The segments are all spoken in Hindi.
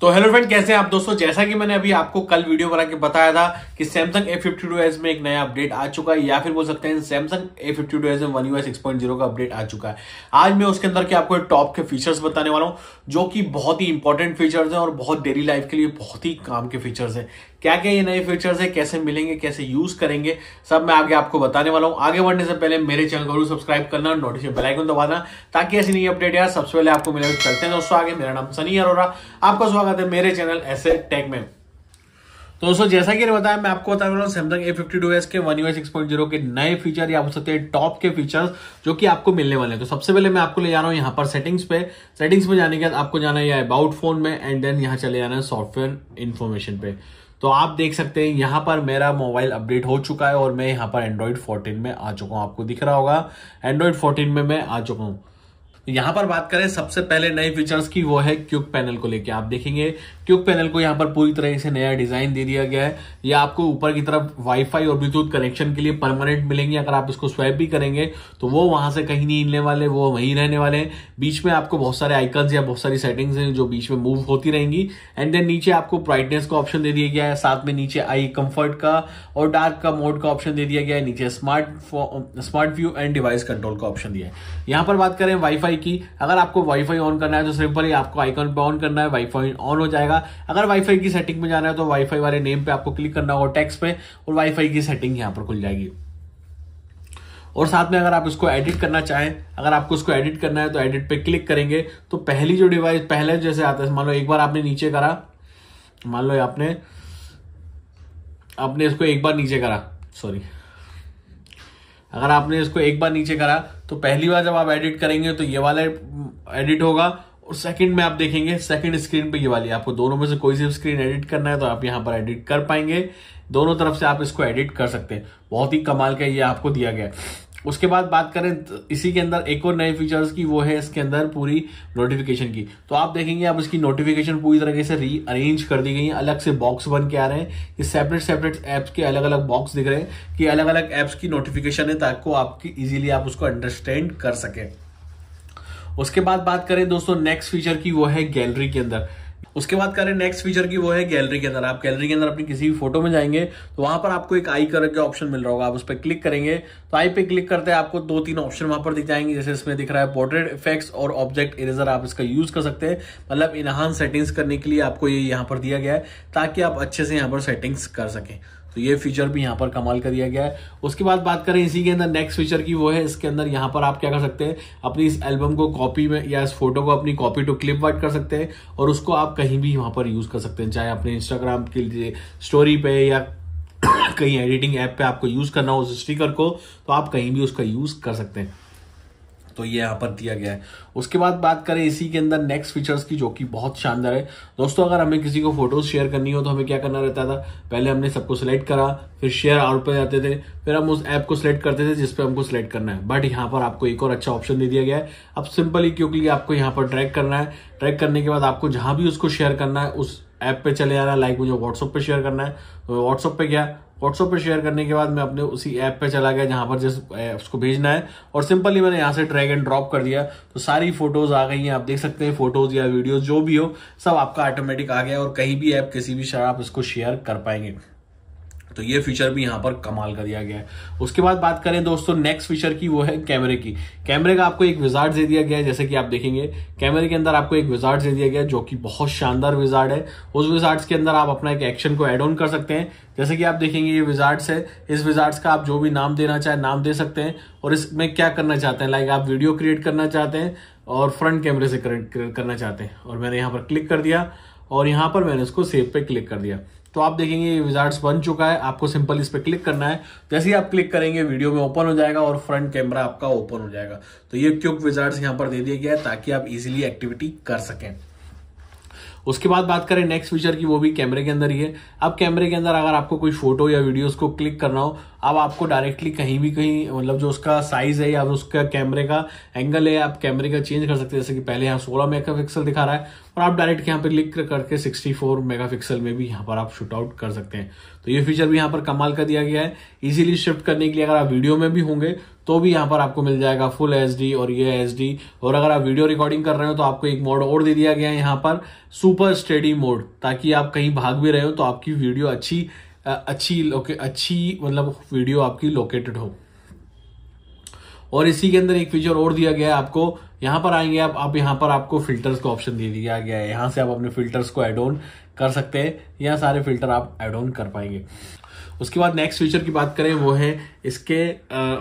तो हेलो फ्रेंड कैसे हैं आप दोस्तों जैसा कि मैंने अभी आपको कल वीडियो बना के बताया था कि सैमसंग ए फिफ्टी टू में एक नया अपडेट आ चुका है या फिर बोल सकते हैं Samsung A fifty two S में one U six point zero का अपडेट आ चुका है आज मैं उसके अंदर के आपको टॉप के फीचर्स बताने वाला हूँ जो कि बहुत ही इंपॉर्टेंट फीचर्स हैं और बहुत डेली लाइफ के लिए बहुत ही काम के फीचर्स हैं क्या क्या ये नए फीचर्स है कैसे मिलेंगे कैसे यूज करेंगे सब मैं आगे आपको बताने वाला हूँ आगे बढ़ने से पहले मेरे चैनल को सब्सक्राइब करना नोटिफिकेशन बेलाइकन दबाना ताकि ऐसी नई अपडेट यार सबसे पहले आपको मिले चलते हैं दोस्तों आगे मेरा नाम सनी अरोरा आपका स्वागत है मेरे चैनल ऐसे टेक में तो दोस्तों जैसा कि बताया मैं आपको बता रहा हूँ Samsung A fifty two S के one US six point zero के नए फीचर या बोल सकते हैं टॉप के फीचर्स जो कि आपको मिलने वाले हैं तो सबसे पहले मैं आपको ले जा रहा हूँ यहाँ पर सेटिंग्स पे सेटिंग्स में जाने के बाद आपको जाना है अबाउट फोन में एंड देन यहाँ चले जाना है सॉफ्टवेयर इन्फॉर्मेशन पे तो आप देख सकते हैं यहां पर मेरा मोबाइल अपडेट हो चुका है और मैं यहां पर एंड्रॉइड फोर्टीन में आ चुका हूं आपको दिख रहा होगा एंड्रॉइड फोर्टीन में मैं आ चुका हूं यहां पर बात करें सबसे पहले नए फीचर्स की वो है क्यूक पैनल को लेके आप देखेंगे क्यूक पैनल को यहां पर पूरी तरह से नया डिजाइन दे दिया गया है ये आपको ऊपर की तरफ वाईफाई और ब्लूटूथ कनेक्शन के लिए परमानेंट मिलेंगे अगर आप इसको स्वैप भी करेंगे तो वो वहां से कहीं नहीं हिलने वाले वो वहीं रहने वाले हैं बीच में आपको बहुत सारे आइकन्स या बहुत सारी सेटिंग्स हैं जो बीच में मूव होती रहेंगी एंड देन नीचे आपको ब्राइटनेस का ऑप्शन दे दिया गया है साथ में नीचे आई कंफर्ट का और डार्क का मोड का ऑप्शन दे दिया गया है नीचे smart smart view and device control का ऑप्शन दिया है यहां पर बात करें वाईफाई वाईफाई की अगर आपको वाईफाई ऑन करना है तो सिंपल ही आपको आइकन पे ऑन करना है वाईफाई ऑन हो जाएगा अगर वाईफाई की सेटिंग में जाना है तो वाईफाई वाले नेम पे आपको क्लिक करना होगा टैक्स पे और वाईफाई की सेटिंग यहाँ पर खुल जाएगी और साथ में अगर आप इसको एडिट करना चाहें अगर आपको इसको एडिट करना है तो एडिट पे क्लिक करेंगे तो पहली जो डिवाइस पहले जैसे आता है मान लो एक बार आपने नीचे करा मान लो आपने आपने इसको एक बार नीचे करा सॉरी अगर आपने इसको एक बार नीचे करा तो पहली बार जब आप एडिट करेंगे तो ये वाला एडिट हम्म, होगा और सेकंड में आप देखेंगे सेकंड स्क्रीन पे ये वाली आपको दोनों में से कोई सी स्क्रीन एडिट करना है तो आप यहां पर एडिट कर पाएंगे दोनों तरफ से आप इसको एडिट कर सकते हैं बहुत ही कमाल का ये आपको दिया गया उसके बाद बात करें तो इसी के अंदर एक और नए फीचर्स की वो है इसके अंदर पूरी नोटिफिकेशन की तो आप देखेंगे अब इसकी नोटिफिकेशन पूरी तरीके से रीअरेंज कर दी गई है अलग से बॉक्स बन के आ रहे हैं ये सेपरेट सेपरेट एप्स के अलग अलग बॉक्स दिख रहे हैं कि अलग अलग एप्स की नोटिफिकेशन है ताकि आपकी ईजिली आप उसको अंडरस्टैंड कर सकें उसके बाद बात करें दोस्तों नेक्स्ट फीचर की वो है गैलरी के अंदर उसके बाद करें नेक्स्ट फीचर की वो है गैलरी के अंदर आप गैलरी के अंदर अपनी किसी भी फोटो में जाएंगे तो वहां पर आपको एक आई कलर का ऑप्शन मिल रहा होगा आप उस पर क्लिक करेंगे तो आई पे क्लिक करते हैं आपको दो तीन ऑप्शन वहां पर दिख जाएंगे जैसे इसमें दिख रहा है पोर्ट्रेट इफेक्ट्स और ऑब्जेक्ट इरेजर आप इसका यूज कर सकते हैं मतलब इनहान सेटिंग्स करने के लिए आपको ये यहाँ पर दिया गया है ताकि आप अच्छे से यहाँ पर सेटिंग्स कर सकें तो ये फीचर भी यहाँ पर कमाल कर दिया गया है उसके बाद बात करें इसी के अंदर नेक्स्ट फीचर की वो है इसके अंदर यहाँ पर आप क्या कर सकते हैं अपनी इस एल्बम को कॉपी में या इस फोटो को अपनी कॉपी टू क्लिप वर्ट कर सकते हैं और उसको आप कहीं भी वहाँ पर यूज़ कर सकते हैं चाहे अपने इंस्टाग्राम के लिए स्टोरी पे या कहीं एडिटिंग ऐप पे आपको यूज़ करना हो उस स्टीकर को तो आप कहीं भी उसका यूज़ कर सकते हैं तो ये यहाँ पर दिया गया है उसके बाद बात करें इसी के अंदर नेक्स्ट फीचर्स की जो कि बहुत शानदार है दोस्तों अगर हमें किसी को फोटोज शेयर करनी हो तो हमें क्या करना रहता था पहले हमने सबको सिलेक्ट करा फिर शेयर आउट पर जाते थे फिर हम उस ऐप को सिलेक्ट करते थे जिसपे हमको सिलेक्ट करना है बट यहाँ पर आपको एक और अच्छा ऑप्शन दे दिया गया है अब सिंपली क्योंकि आपको यहाँ पर ट्रैक करना है ट्रैक करने के बाद आपको जहां भी उसको शेयर करना है उस ऐप पे चले है लाइक मुझे व्हाट्सअप पे शेयर करना है तो व्हाट्सअप पे गया व्हाट्सअप पे शेयर करने के बाद मैं अपने उसी ऐप पे चला गया जहां पर जिस उसको भेजना है और सिंपली मैंने यहाँ से ट्रैग एंड ड्रॉप कर दिया तो सारी फोटोज आ गई हैं आप देख सकते हैं फोटोज या वीडियोज जो भी हो सब आपका ऑटोमेटिक आ गया और कहीं भी ऐप किसी भी शराब आप इसको शेयर कर पाएंगे तो ये फीचर भी यहाँ पर कमाल कर दिया गया है उसके बाद बात करें दोस्तों नेक्स्ट फीचर की वो है कैमरे की कैमरे का आपको एक विजार्ड दे दिया गया है जैसे कि आप देखेंगे कैमरे के अंदर आपको एक विजार्ड दे दिया गया है जो कि बहुत शानदार विजार्ड है उस विजार्ड्स के अंदर आप अपना एक एक्शन को एड ऑन कर सकते हैं जैसे कि आप देखेंगे ये विजार्ड्स है इस विजार्ड्स का आप जो भी नाम देना चाहे नाम दे सकते हैं और इसमें क्या करना चाहते हैं लाइक आप वीडियो क्रिएट करना चाहते हैं और फ्रंट कैमरे से करना चाहते हैं और मैंने यहाँ पर क्लिक कर दिया और यहाँ पर मैंने इसको सेव पे क्लिक कर दिया तो आप देखेंगे ये विजार्ड्स बन चुका है आपको सिंपल इस पर क्लिक करना है जैसे तो ही आप क्लिक करेंगे वीडियो में ओपन हो जाएगा और फ्रंट कैमरा आपका ओपन हो जाएगा तो ये क्यूब विजार्ड्स यहाँ पर दे दिया गया है ताकि आप इजिली एक्टिविटी कर सकें उसके बाद बात करें नेक्स्ट फीचर की वो भी कैमरे के अंदर ही है अब कैमरे के अंदर अगर आपको कोई फोटो या वीडियोस को क्लिक करना हो अब आपको डायरेक्टली कहीं भी कहीं मतलब जो उसका साइज है या उसका कैमरे का एंगल है आप कैमरे का चेंज कर सकते हैं जैसे कि पहले यहाँ सोलह मेगा दिखा रहा है और आप डायरेक्ट यहाँ पर लिख करके 64 मेगापिक्सल में भी यहाँ पर आप शूट आउट कर सकते हैं तो ये फीचर भी यहाँ पर कमाल का दिया गया है इजीली शिफ्ट करने के लिए अगर आप वीडियो में भी होंगे तो भी यहाँ पर आपको मिल जाएगा फुल एच और ये एच और अगर आप वीडियो रिकॉर्डिंग कर रहे हो तो आपको एक मोड और दे दिया गया है यहाँ पर सुपर स्टडी मोड ताकि आप कहीं भाग भी रहे हो तो आपकी वीडियो अच्छी अच्छी अच्छी मतलब वीडियो आपकी लोकेटेड हो और इसी के अंदर एक फीचर और दिया गया है आपको यहाँ पर आएंगे आप आप यहाँ पर आपको फिल्टर्स का ऑप्शन दे दिया गया है यहाँ से आप अपने फिल्टर्स को एड ऑन कर सकते हैं यहाँ सारे फिल्टर आप एड ऑन कर पाएंगे उसके बाद नेक्स्ट फीचर की बात करें वो है इसके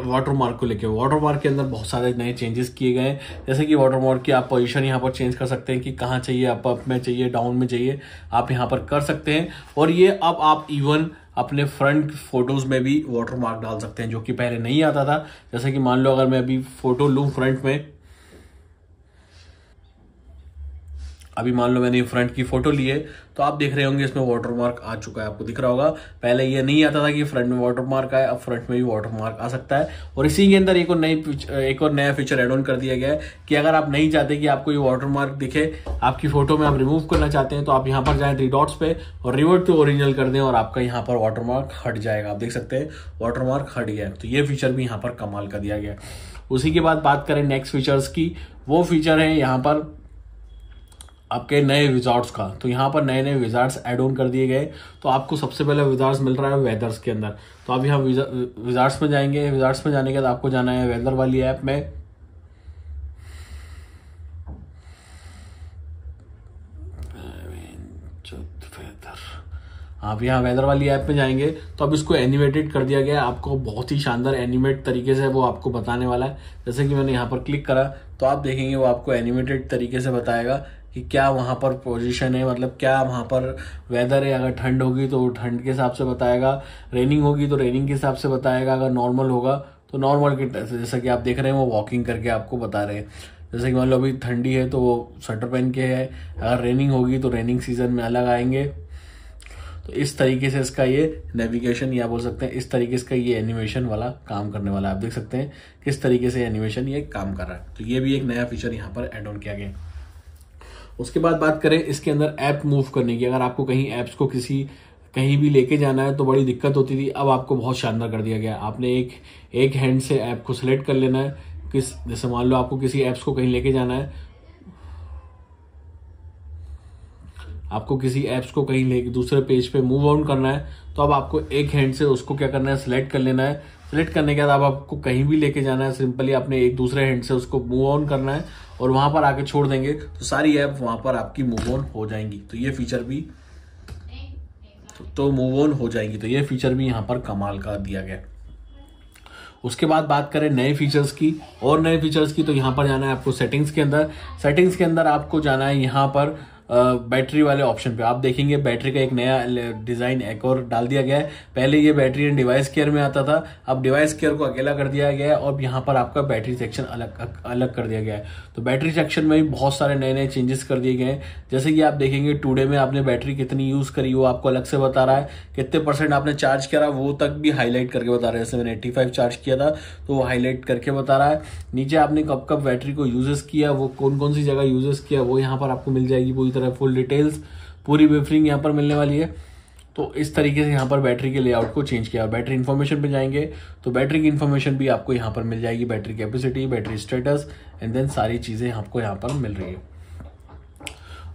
वाटर मार्क को लेके वाटर मार्क के अंदर बहुत सारे नए चेंजेस किए गए जैसे कि वाटर मार्क की आप पोजीशन यहाँ पर चेंज कर सकते हैं कि कहाँ चाहिए अप अप में चाहिए डाउन में चाहिए आप यहाँ पर कर सकते हैं और ये अब आप इवन अपने फ्रंट फोटोज में भी वाटर मार्क डाल सकते हैं जो कि पहले नहीं आता था जैसे कि मान लो अगर मैं अभी फोटो लूँ फ्रंट में अभी मान लो मैंने फ्रंट की फोटो ली है तो आप देख रहे होंगे इसमें वाटर मार्क आ चुका है आपको दिख रहा होगा पहले ये नहीं आता था कि फ्रंट में वाटर मार्क आए अब फ्रंट में भी वाटर मार्क आ सकता है और इसी के अंदर एक और नई एक और नया फीचर एड ऑन कर दिया गया है कि अगर आप नहीं चाहते कि आपको ये वाटर मार्क दिखे आपकी फोटो में आप रिमूव करना चाहते हैं तो आप यहाँ पर जाए थ्री डॉट्स पे और रिवर्ट टू ओरिजिनल कर दें और आपका यहाँ पर वाटर मार्क हट जाएगा आप देख सकते हैं वाटर मार्क हट गया है तो ये फीचर भी यहाँ पर कमाल का दिया गया उसी के बाद बात करें नेक्स्ट फीचर्स की वो फीचर है यहाँ पर आपके नए विजार्ड्स का तो यहाँ पर नए नए विजार्ड्स एड ऑन कर दिए गए तो आपको सबसे पहले विजार्ड्स मिल रहा है वेदर्स के अंदर तो आप यहाँ विजार्ड्स में जाएंगे विजार्ड्स में जाने के बाद आपको जाना है वेदर वाली ऐप में आप यहाँ वेदर वाली ऐप में जाएंगे तो अब इसको एनिमेटेड कर दिया गया आपको बहुत ही शानदार एनिमेट तरीके से वो आपको बताने वाला है जैसे कि मैंने यहाँ पर क्लिक करा तो आप देखेंगे वो आपको एनिमेटेड तरीके से बताएगा कि क्या वहाँ पर पोजीशन है मतलब क्या वहाँ पर वेदर है अगर ठंड होगी तो ठंड के हिसाब से बताएगा रेनिंग होगी तो रेनिंग के हिसाब से बताएगा अगर नॉर्मल होगा तो नॉर्मल के जैसा कि आप देख रहे हैं वो वॉकिंग करके आपको बता रहे हैं जैसे कि मान लो अभी ठंडी है तो वो स्वेटर पहन के है अगर रेनिंग होगी तो रेनिंग सीजन में अलग आएंगे तो इस तरीके से इसका ये नेविगेशन या बोल सकते हैं इस तरीके से ये एनिमेशन वाला काम करने वाला आप देख सकते हैं किस तरीके से एनिमेशन ये काम कर रहा है तो ये भी एक नया फीचर यहाँ पर एड ऑन किया गया उसके बाद बात करें इसके अंदर ऐप मूव करने की अगर आपको कहीं ऐप्स को किसी कहीं भी लेके जाना है तो बड़ी दिक्कत होती थी अब आपको बहुत शानदार कर दिया गया आपने एक एक हैंड से ऐप को सिलेक्ट कर लेना है किस जैसे मान लो आपको किसी ऐप्स को कहीं लेके जाना है आपको किसी ऐप्स को कहीं ले दूसरे पेज पे मूव ऑन करना है तो अब आपको एक हैंड से उसको क्या करना है सिलेक्ट कर लेना है सेलेक्ट करने के बाद आप आपको कहीं भी लेके जाना है सिंपली आपने एक दूसरे हैंड से उसको मूव ऑन करना है और वहां पर आके छोड़ देंगे तो सारी ऐप वहां पर आपकी मूव ऑन हो जाएंगी तो ये फीचर भी तो मूव ऑन हो जाएगी तो ये फीचर भी यहाँ पर कमाल का दिया गया उसके बाद बात करें नए फीचर्स की और नए फीचर्स की तो यहाँ पर जाना है आपको सेटिंग्स के अंदर सेटिंग्स के अंदर आपको जाना है यहाँ पर बैटरी वाले ऑप्शन पे आप देखेंगे बैटरी का एक नया डिज़ाइन एक और डाल दिया गया है पहले ये बैटरी एंड डिवाइस केयर में आता था अब डिवाइस केयर को अकेला कर दिया गया है और यहाँ पर आपका बैटरी सेक्शन अलग अलग कर दिया गया है तो बैटरी सेक्शन में भी बहुत सारे नए नए चेंजेस कर दिए गए हैं जैसे कि आप देखेंगे टूडे में आपने बैटरी कितनी यूज़ करी वो आपको अलग से बता रहा है कितने परसेंट आपने चार्ज करा वो तक भी हाईलाइट करके बता रहा है जैसे मैंने एट्टी चार्ज किया था तो वो हाईलाइट करके बता रहा है नीचे आपने कब कब बैटरी को यूजेस किया वो कौन कौन सी जगह यूजेस किया वो यहाँ पर आपको मिल जाएगी पूरी तरह फुल डिटेल्स पूरी वेफरिंग यहाँ पर मिलने वाली है तो इस तरीके से यहाँ पर बैटरी के लेआउट को चेंज किया बैटरी इन्फॉर्मेशन पे जाएंगे तो बैटरी की इन्फॉर्मेशन भी आपको यहाँ पर मिल जाएगी battery capacity battery status and then सारी चीज़ें आपको यहाँ पर मिल रही है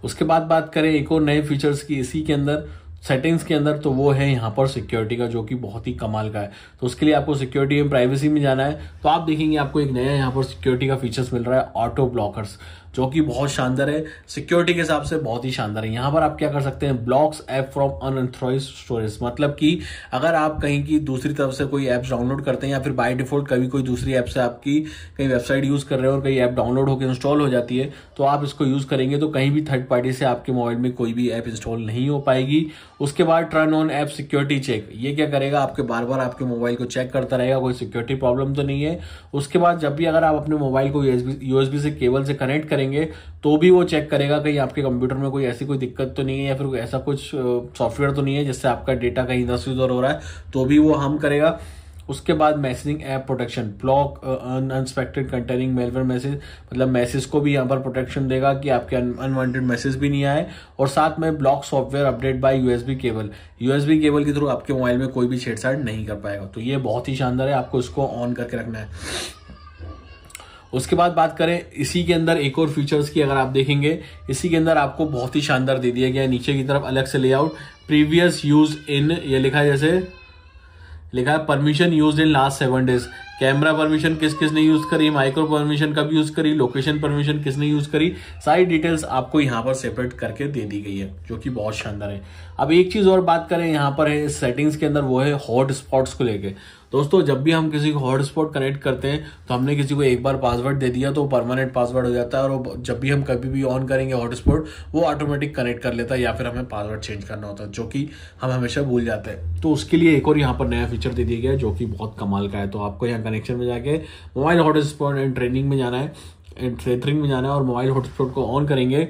उसके बाद बात करें एक और नए फीचर्स की इसी के अंदर सेटिंग्स के अंदर तो वो है यहाँ पर सिक्योरिटी का जो कि बहुत ही कमाल का है तो उसके लिए आपको सिक्योरिटी एंड प्राइवेसी में जाना है तो आप देखेंगे आपको एक नया यहाँ पर सिक्योरिटी का फीचर्स मिल रहा है ऑटो ब्लॉकर्स जो कि बहुत शानदार है सिक्योरिटी के हिसाब से बहुत ही शानदार है यहाँ पर आप क्या कर सकते हैं blocks app from unauthorize storage मतलब कि अगर आप कहीं की दूसरी तरफ से कोई ऐप्स डाउनलोड करते हैं या फिर बाय डिफॉल्ट कभी कोई दूसरी ऐप से आपकी कहीं वेबसाइट यूज कर रहे हो और कहीं ऐप डाउनलोड होकर इंस्टॉल हो जाती है तो आप इसको यूज करेंगे तो कहीं भी थर्ड पार्टी से आपके मोबाइल में कोई भी ऐप इंस्टॉल नहीं हो पाएगी उसके बाद turn on app security check ये क्या करेगा आपके बार बार आपके मोबाइल को चेक करता रहेगा कोई सिक्योरिटी प्रॉब्लम तो नहीं है उसके बाद जब भी अगर आप अपने मोबाइल को यूएसबी से केबल से कनेक्ट करेंगे तो भी वो चेक करेगा कहीं आपके कंप्यूटर में कोई ऐसी कोई दिक्कत तो नहीं है या फिर ऐसा कुछ सॉफ्टवेयर तो नहीं है जिससे आपका डेटा कहीं इधर से उधर हो रहा है तो भी वो हम करेगा उसके बाद messaging app protection block unexpected containing malware message मतलब मैसेज को भी यहाँ पर प्रोटेक्शन देगा कि आपके अनवांटेड मैसेज भी नहीं आए और साथ में block software update by USB cable USB cable के थ्रू आपके मोबाइल में कोई भी छेड़छाड़ नहीं कर पाएगा तो ये बहुत ही शानदार है आपको इसको ऑन करके रखना है उसके बाद बात करें इसी के अंदर एक और फीचर्स की अगर आप देखेंगे इसी के अंदर आपको बहुत ही शानदार दे दिया गया नीचे की तरफ अलग से लेआउट प्रीवियस यूज इन ये लिखा है जैसे लिखा है permission use in last seven days camera permission किस किस ने यूज करी माइक्रो परमिशन कब यूज करी लोकेशन परमिशन किसने यूज करी सारी डिटेल्स आपको यहाँ पर सेपरेट करके दे दी गई है जो कि बहुत शानदार है अब एक चीज और बात करें यहाँ पर है सेटिंग्स के अंदर वो है हॉट स्पॉट्स को लेके दोस्तों जब भी हम किसी को हॉटस्पॉट कनेक्ट करते हैं तो हमने किसी को एक बार पासवर्ड दे दिया तो वो परमानेंट पासवर्ड हो जाता है और जब भी हम कभी भी ऑन करेंगे हॉटस्पॉट वो ऑटोमेटिक कनेक्ट कर लेता है या फिर हमें पासवर्ड चेंज करना होता है जो कि हम हमेशा भूल जाते हैं तो उसके लिए एक और यहाँ पर नया फीचर दे दिया गया जो कि बहुत कमाल का है तो आपको यहाँ कनेक्शन में जाके मोबाइल हॉटस्पॉट एंड ट्रेनिंग में जाना है एंड ट्रेथरिंग में जाना है और मोबाइल हॉटस्पॉट को ऑन करेंगे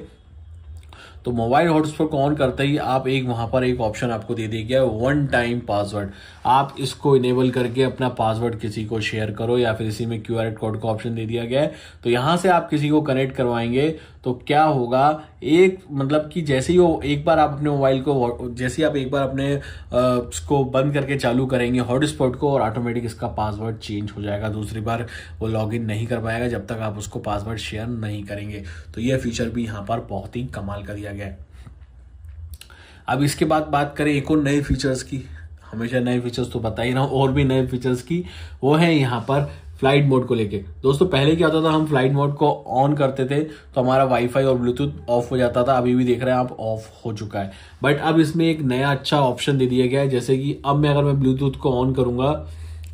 तो मोबाइल हॉटस्पॉट को ऑन करते ही आप एक वहां पर एक ऑप्शन आपको दे दिया गया वन टाइम पासवर्ड आप इसको इनेबल करके अपना पासवर्ड किसी को शेयर करो या फिर इसी में क्यू कोड का ऑप्शन दे दिया गया है तो यहां से आप किसी को कनेक्ट करवाएंगे तो क्या होगा एक मतलब कि जैसे ही वो एक बार आप अपने मोबाइल को जैसे ही आप एक बार अपने इसको बंद करके चालू करेंगे हॉटस्पॉट को और ऑटोमेटिक इसका पासवर्ड चेंज हो जाएगा दूसरी बार वो लॉगिन नहीं कर पाएगा जब तक आप उसको पासवर्ड शेयर नहीं करेंगे तो यह फीचर भी यहाँ पर बहुत ही कमाल कर दिया गया है अब इसके बाद बात करें एक और नए फीचर्स की हमेशा नए फीचर्स तो बता ही रहा हूँ और भी नए फीचर्स की वो है यहाँ पर फ्लाइट मोड को लेके दोस्तों पहले क्या होता था हम फ्लाइट मोड को ऑन करते थे तो हमारा वाईफाई और ब्लूटूथ ऑफ हो जाता था अभी भी देख रहे हैं आप ऑफ हो चुका है बट अब इसमें एक नया अच्छा ऑप्शन दे दिया गया है जैसे कि अब मैं अगर मैं ब्लूटूथ को ऑन करूंगा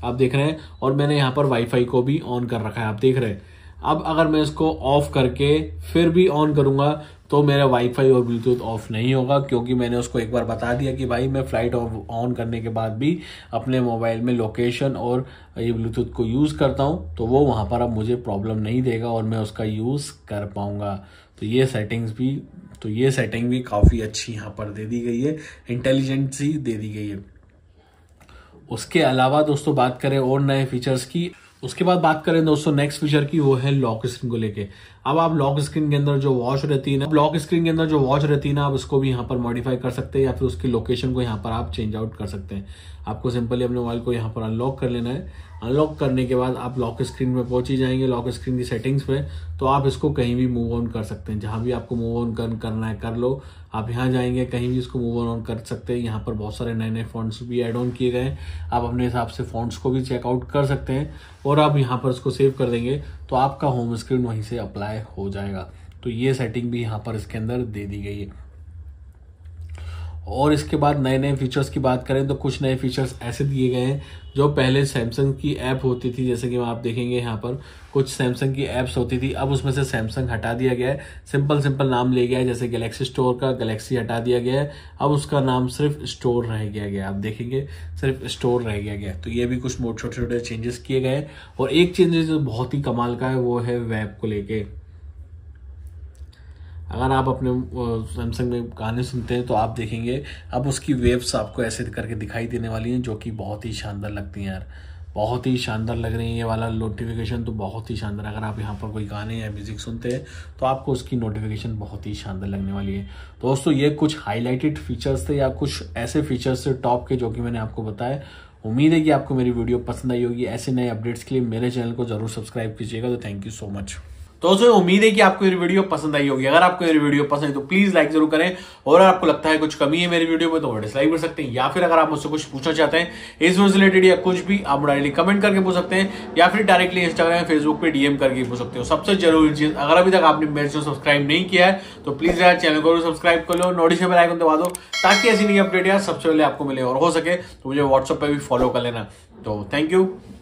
आप देख रहे हैं और मैंने यहाँ पर वाईफाई को भी ऑन कर रखा है आप देख रहे हैं अब अगर मैं इसको ऑफ करके फिर भी ऑन करूँगा तो मेरा वाईफाई और ब्लूटूथ ऑफ नहीं होगा क्योंकि मैंने उसको एक बार बता दिया कि भाई मैं फ़्लाइट ऑन करने के बाद भी अपने मोबाइल में लोकेशन और ये ब्लूटूथ को यूज़ करता हूँ तो वो वहाँ पर अब मुझे प्रॉब्लम नहीं देगा और मैं उसका यूज़ कर पाऊँगा तो ये सेटिंग्स भी तो ये सेटिंग भी काफ़ी अच्छी यहाँ पर दे दी गई है इंटेलिजेंसी दे दी गई है उसके अलावा दोस्तों बात करें और नए फीचर्स की उसके बाद बात करें दोस्तों नेक्स्ट फीचर की वो है लॉक स्क्रीन को लेके अब आप लॉक स्क्रीन के अंदर जो वॉच रहती है ना लॉक स्क्रीन के अंदर जो वॉच रहती है ना आप उसको भी यहाँ पर मॉडिफाई कर सकते हैं या फिर उसकी लोकेशन को यहाँ पर आप चेंज आउट कर सकते हैं आपको सिंपली अपने मोबाइल को यहाँ पर अनलॉक कर लेना है अनलॉक करने के बाद आप लॉक स्क्रीन में पहुंच ही जाएंगे लॉक स्क्रीन की सेटिंग्स पे तो आप इसको कहीं भी मूव ऑन कर सकते हैं जहां भी आपको मूव ऑन कर, करना है कर लो आप यहाँ जाएंगे कहीं भी इसको मूव ऑन कर सकते हैं यहाँ पर बहुत सारे नए नए फॉन्ट्स भी एड ऑन किए गए हैं आप अपने हिसाब से फॉन्ट्स को भी चेकआउट कर सकते हैं और आप यहाँ पर इसको सेव कर देंगे तो आपका होम स्क्रीन वहीं से अप्लाई हो जाएगा तो ये सेटिंग भी यहाँ पर इसके अंदर दे दी गई है और इसके बाद नए नए फीचर्स की बात करें तो कुछ नए फीचर्स ऐसे दिए गए हैं जो पहले सैमसंग की ऐप होती थी जैसे कि आप देखेंगे यहाँ पर कुछ सैमसंग की ऐप्स होती थी अब उसमें से सैमसंग हटा दिया गया है सिंपल सिंपल नाम ले गया है जैसे गैलेक्सी स्टोर का गैलेक्सी हटा दिया गया है अब उसका नाम सिर्फ स्टोर रह गया गया आप देखेंगे सिर्फ स्टोर रह गया गया तो ये भी कुछ छोटे छोटे चेंजेस किए गए और एक चेंजेस जो बहुत ही कमाल का है वो है वेब को लेके अगर आप अपने सैमसंग में गाने सुनते हैं तो आप देखेंगे अब उसकी वेव्स आपको ऐसे करके दिखाई देने वाली हैं जो कि बहुत ही शानदार लगती हैं यार बहुत ही शानदार लग रही है ये वाला नोटिफिकेशन तो बहुत ही शानदार अगर आप यहाँ पर कोई गाने या म्यूज़िक सुनते हैं तो आपको उसकी नोटिफिकेशन बहुत ही शानदार लगने वाली है दोस्तों ये कुछ हाईलाइटेड फीचर्स थे या कुछ ऐसे फीचर्स थे टॉप के जो कि मैंने आपको बताया उम्मीद है कि आपको मेरी वीडियो पसंद आई होगी ऐसे नए अपडेट्स के लिए मेरे चैनल को जरूर सब्सक्राइब कीजिएगा तो थैंक यू सो मच तो दोस्तों उम्मीद है कि आपको मेरी वीडियो पसंद आई होगी अगर आपको मेरी वीडियो पसंद है तो प्लीज लाइक जरूर करें और आपको लगता है कुछ कमी है मेरी वीडियो में तो डिसलाइक कर सकते हैं या फिर अगर आप मुझसे कुछ पूछना चाहते हैं इस वीडियो से रिलेटेड या कुछ भी आप डायरेक्टली कमेंट करके पूछ सकते हैं या फिर डायरेक्टली इंस्टाग्राम फेसबुक पर डीएम करके पूछ सकते हो सबसे जरूरी चीज अगर अभी तक आपने मेरे चैनल सब्सक्राइब नहीं किया है तो प्लीज यार चैनल को सब्सक्राइब कर लो में आइकन दबा दो ताकि ऐसी नई अपडेट यार सबसे पहले आपको मिले और हो सके तो मुझे व्हाट्सअप पर भी फॉलो कर लेना तो थैंक यू